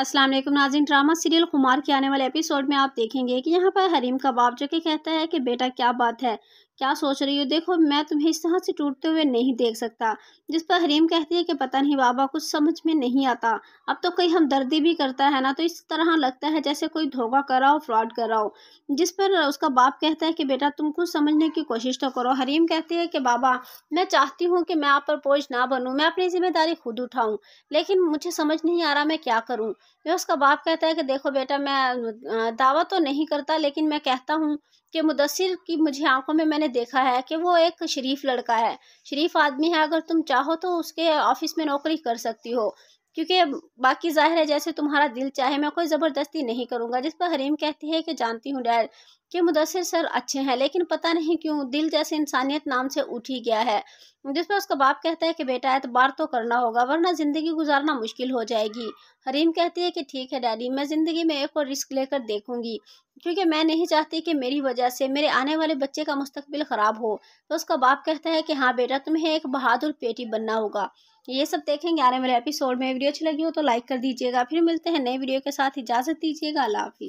अस्सलाम वालेकुम नाजिन drama serial खुमार के आने वाले एपिसोड में आप देखेंगे कि यहाँ पर हरीम कबाब जो कि कहता है कि बेटा क्या बात है क्या सोच रही हो देखो मैं तुम्हें इस तरह से टूटते हुए नहीं देख सकता जिस पर हरीम कहती है कि पता नहीं बाबा कुछ समझ में नहीं आता अब तो कहीं हमदर्दी भी करता है ना तो इस तरह लगता है जैसे कोई धोखा करा हो फ्रॉड रहा हो जिस पर उसका बाप कहता है कि बेटा तुम कुछ समझने की कोशिश तो करो हरीम कहती है कि बाबा मैं चाहती हूँ कि मैं आप पर बोझ ना बनूँ मैं अपनी जिम्मेदारी खुद उठाऊँ लेकिन मुझे समझ नहीं आ रहा मैं क्या करूँ फिर उसका बाप कहता है कि देखो बेटा मैं दावा तो नहीं करता लेकिन मैं कहता हूँ कि मुदसर की मुझे आंखों में मैंने मैंने देखा है कि वो एक शरीफ लड़का है शरीफ आदमी है अगर तुम चाहो तो उसके ऑफिस में नौकरी कर सकती हो क्योंकि बाकी जाहिर है जैसे तुम्हारा दिल चाहे मैं कोई ज़बरदस्ती नहीं करूँगा जिस पर हरीम कहती है कि जानती हूँ डैड कि मुदसर सर अच्छे हैं लेकिन पता नहीं क्यों दिल जैसे इंसानियत नाम से उठ ही गया है जिस पर उसका बाप कहता है कि बेटा एतबार तो करना होगा वरना ज़िंदगी गुजारना मुश्किल हो जाएगी हरीम कहती है कि ठीक है डैडी मैं ज़िंदगी में एक और रिस्क लेकर देखूंगी क्योंकि मैं नहीं चाहती कि मेरी वजह से मेरे आने वाले बच्चे का मुस्तबिल ख़राब हो तो उसका बाप कहता है कि हाँ बेटा तुम्हें एक बहादुर पेटी बनना होगा ये सब देखेंगे आने वाले एपिसोड में वीडियो अच्छी लगी हो तो लाइक कर दीजिएगा फिर मिलते हैं नए वीडियो के साथ इजाज़त दीजिएगा अल्लाह हाफिज़